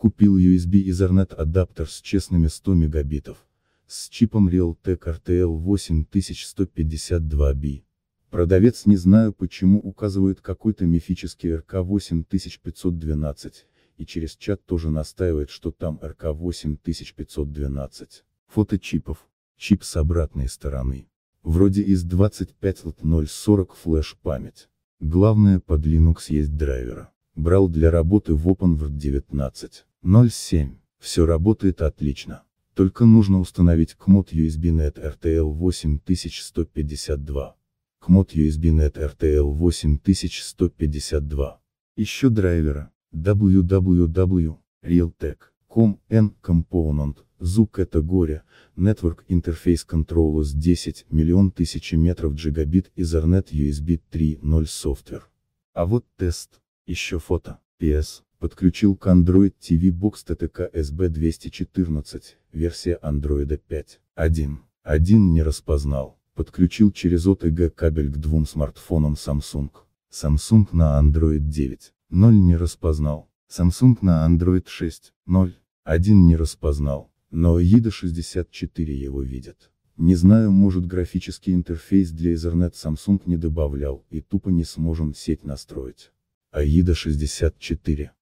Купил USB Ethernet адаптер с честными 100 мегабитов. С чипом Realtek RTL 8152B. Продавец не знаю почему указывает какой-то мифический rk 8512 и через чат тоже настаивает, что там rk 8512 Фото чипов. Чип с обратной стороны. Вроде из 25 040 флеш-память. Главное под Linux есть драйвера. Брал для работы в OpenWord 19. 0.7. Все работает отлично. Только нужно установить кмод USBNet RTL 8152. Кмод USBNet RTL 8152. Еще драйвера. wwwrealtekcom N, Component, ZU категория, Network Interface Controllers 10 миллион тысячи метров гигабит Ethernet USB 3.0 софтвер. А вот тест. Еще фото. PS подключил к Android TV Box TTK SB214, версия Android 5.1.1 не распознал, подключил через OTG кабель к двум смартфонам Samsung. Samsung на Android 9.0 не распознал, Samsung на Android 6.0.1 не распознал, но EIDA 64 его видит. Не знаю, может графический интерфейс для Ethernet Samsung не добавлял, и тупо не сможем сеть настроить. AIDA а 64